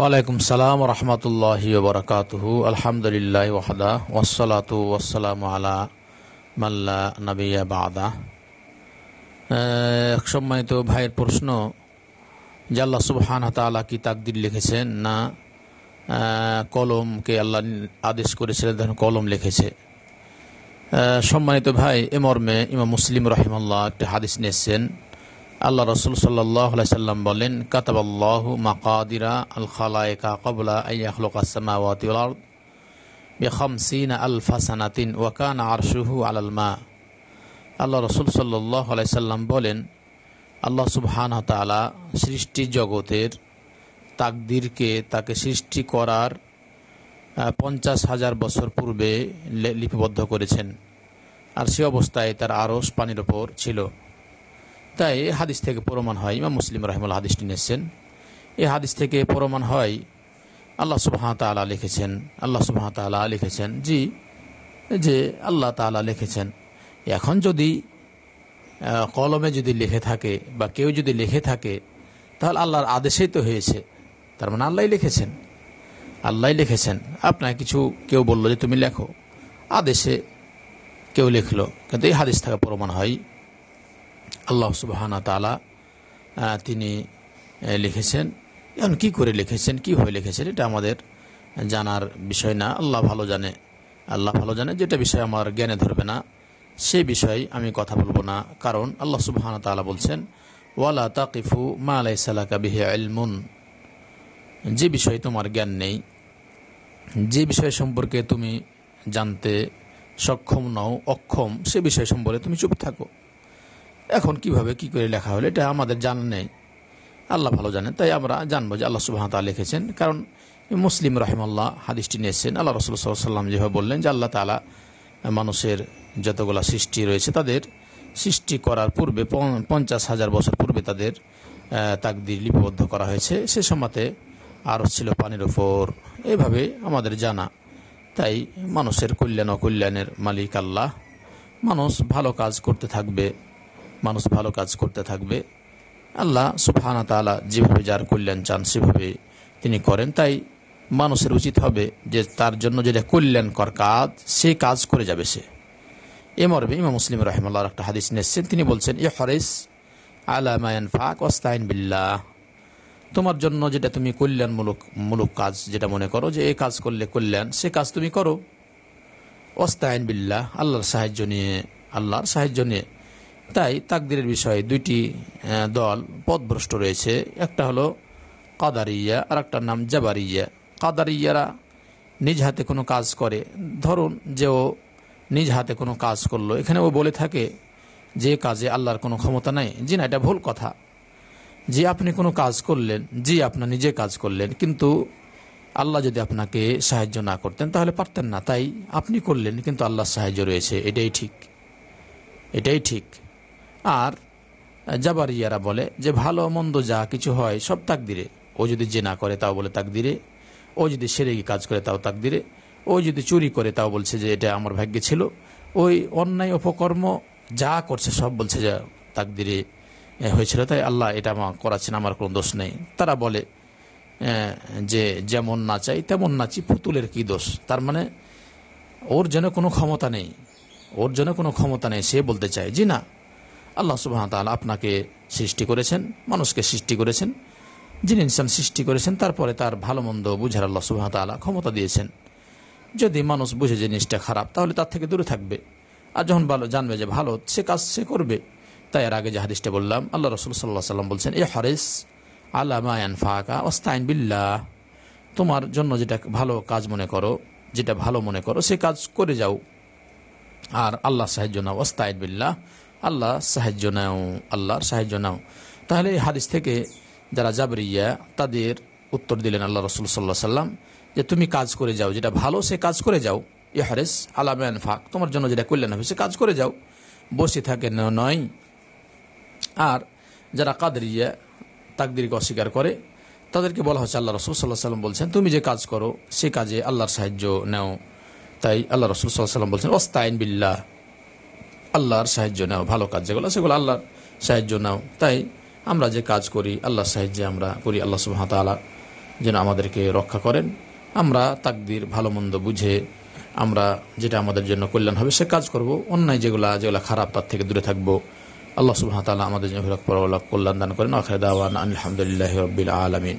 ওয়ালাইকুম সালাম রহমতুল্লাহ বরকাতহ আলহামদুলিল্লাহ ওয়াহদা ওসলাত ওসালাম আলা মাল্লা নাবিয়া বাদা এক সম্মানিত ভাইয়ের প্রশ্ন যে আল্লাহ সুবহান তালা কি তাকদির লিখেছেন না কলমকে আল্লাহ আদেশ করেছিলেন তখন কলম লিখেছে সম্মানিত ভাই এ মর্মে ইমাম মুসলিম রহিমাল্লাহ একটি হাদিস নিয়েছেন আল্লাহ রসুল সাল্লাম বলেন কাতাবাল্লাহ মাকাদিরা আল্লাহ রসুল সাল্লাম বলেন আল্লাহ সুবহান সৃষ্টি জগতের তাকদিরকে তাকে সৃষ্টি করার পঞ্চাশ হাজার বছর পূর্বে লিপিবদ্ধ করেছেন আর সে অবস্থায় তার আরস পানির ওপর ছিল তাই হাদিস থেকে প্রমাণ হয় ইমাম মুসলিম রহমুল হাদিসটি নিয়েছেন এই হাদিস থেকে প্রমাণ হয় আল্লাহ সুবাহ তালা লিখেছেন আল্লাহ সুবাহ তালা লিখেছেন জি যে আল্লাহ তালা লিখেছেন এখন যদি কলমে যদি লিখে থাকে বা কেউ যদি লিখে থাকে তাহলে আল্লাহর আদেশেই তো হয়েছে তার মানে আল্লাহ লিখেছেন আল্লাহ লিখেছেন আপনার কিছু কেউ বললো যে তুমি লেখো আদেশে কেউ লিখলো কিন্তু এই হাদিস থাকা প্রমাণ হয় আল্লাহ সুবাহানা তালা তিনি লিখেছেন এখন কী করে লিখেছেন কীভাবে লিখেছেন এটা আমাদের জানার বিষয় না আল্লাহ ভালো জানে আল্লাহ ভালো জানে যেটা বিষয় আমার জ্ঞানে ধরবে না সে বিষয়ে আমি কথা বলবো না কারণ আল্লাহ সুবাহানা তালা বলছেন ওয়ালা তাকিফু মা আলাই সালাকা বিহে আলমুন যে বিষয়ে তোমার জ্ঞান নেই যে বিষয় সম্পর্কে তুমি জানতে সক্ষম নও অক্ষম সে বিষয় সম্পর্কে তুমি চুপ থাকো এখন কিভাবে কি করে লেখা হলো এটা আমাদের জানা নেই আল্লাহ ভালো জানেন তাই আমরা জানবো যে আল্লাহ সুবাহ তালা লিখেছেন কারণ মুসলিম রহমাল্লাহ হাদিসটি নিয়েছেন আল্লাহ রসুল সাল্লাম যেভাবে বললেন যে আল্লাহ তালা মানুষের যতগুলা সৃষ্টি রয়েছে তাদের সৃষ্টি করার পূর্বে পঞ্চাশ হাজার বছর পূর্বে তাদের তাকদির লিপিবদ্ধ করা হয়েছে সে সময়তে আরও ছিল পানির ওপর এভাবে আমাদের জানা তাই মানুষের কল্যাণ অকল্যাণের মালিক আল্লাহ মানুষ ভালো কাজ করতে থাকবে মানুষ ভালো কাজ করতে থাকবে আল্লাহ সুফহানা তালা যেভাবে যার কল্যাণ চান সেভাবে তিনি করেন তাই মানুষের উচিত হবে যে তার জন্য যেটা কল্যাণকর কাজ সে কাজ করে যাবে সে এ মর্মে ইমা মুসলিম রহমাল্লাহর একটা হাদিস নিয়েছেন তিনি বলছেন এ হরেস আলামায়ন ফাক ওস্তাইন বিল্লাহ তোমার জন্য যেটা তুমি কল্যাণমূলক মূলক কাজ যেটা মনে করো যে এ কাজ করলে কল্যাণ সে কাজ তুমি করো অস্তায়ন বিল্লাহ আল্লাহর সাহায্য নিয়ে আল্লাহর সাহায্য নিয়ে তাই তাকদিরের বিষয়ে দুইটি দল পদভ্রষ্ট রয়েছে একটা হলো কাদারিয়া আর একটার নাম জাবারিয়া কাদারিয়ারা নিজ হাতে কোনো কাজ করে ধরুন যে ও নিজ হাতে কোনো কাজ করলো এখানে ও বলে থাকে যে কাজে আল্লাহর কোনো ক্ষমতা নাই জি না এটা ভুল কথা যে আপনি কোনো কাজ করলেন জি আপনার নিজে কাজ করলেন কিন্তু আল্লাহ যদি আপনাকে সাহায্য না করতেন তাহলে পারতেন না তাই আপনি করলেন কিন্তু আল্লাহর সাহায্য রয়েছে এটাই ঠিক এটাই ঠিক আর জাবারিয়ারা বলে যে ভালো মন্দ যা কিছু হয় সব তাক দিরে ও যদি যে না করে তাও বলে তাক দিরে ও যদি গিয়ে কাজ করে তাও তাক দিরে ও যদি চুরি করে তাও বলছে যে এটা আমার ভাগ্যে ছিল ওই অন্যায় উপকর্ম যা করছে সব বলছে যে তাক দিরে হয়েছিল তাই আল্লাহ এটা আমার করাচ্ছেন আমার কোনো দোষ নেই তারা বলে যে যেমন না চাই তেমন নাচি পুতুলের কি দোষ তার মানে ওর যেন কোনো ক্ষমতা নেই ওর যেন কোনো ক্ষমতা নেই সে বলতে চায় জি না আল্লাহ সুবাহ আপনাকে সৃষ্টি করেছেন মানুষকে সৃষ্টি করেছেন যিনি ইনসান সৃষ্টি করেছেন তারপরে তার ভালো মন্দ বুঝার আল্লাহ সুবাহ তালা ক্ষমতা দিয়েছেন যদি মানুষ বুঝে জিনিসটা খারাপ তাহলে তার থেকে দূরে থাকবে আর যখন ভালো জানবে যে ভালো সে কাজ সে করবে তাই এর আগে যে বললাম আল্লাহ রসুল সাল্লাহ সাল্লাম বলছেন এ হরেস মায়ান ফাঁকা ওস্তাইন বিল্লাহ তোমার জন্য যেটা ভালো কাজ মনে করো যেটা ভালো মনে করো সে কাজ করে যাও আর আল্লাহ সাহায্য জন্য ওস্তাইন বিল্লাহ আল্লাহ সাহায্য নাও আল্লাহর সাহায্য নাও তাহলে এই হাদিস থেকে যারা জাবরিয়া তাদের উত্তর দিলেন আল্লাহ রসুল সাল্লাহ সাল্লাম যে তুমি কাজ করে যাও যেটা ভালো সে কাজ করে যাও ইহারেস আলামেন ফাঁক তোমার জন্য যেটা কল্যাণ হবে সে কাজ করে যাও বসে থাকে নয় আর যারা কাদরিয়া তাকদিরকে অস্বীকার করে তাদেরকে বলা হচ্ছে আল্লাহ রসুল সাল্লাহ সাল্লাম বলছেন তুমি যে কাজ করো সে কাজে আল্লাহর সাহায্য নেও তাই আল্লাহ রসুল সাল্লাহ সাল্লাম বলছেন অস্তায়ন বিল্লাহ আল্লাহর সাহায্য নাও ভালো কাজ যেগুলো সেগুলো আল্লাহর সাহায্য নাও তাই আমরা যে কাজ করি আল্লাহর সাহায্যে আমরা করি আল্লাহ হাতালা যেন আমাদেরকে রক্ষা করেন আমরা তাকদির ভালো মন্দ বুঝে আমরা যেটা আমাদের জন্য কল্যাণ হবে সে কাজ করব অন্যায় যেগুলা যেগুলো খারাপ তার থেকে দূরে থাকবো আল্লাহ সুবাহ আমাদের জন্য কল্যাণ দান করেন আখরে দাওয়ান আলহামদুলিল্লাহ রবিল আলমিন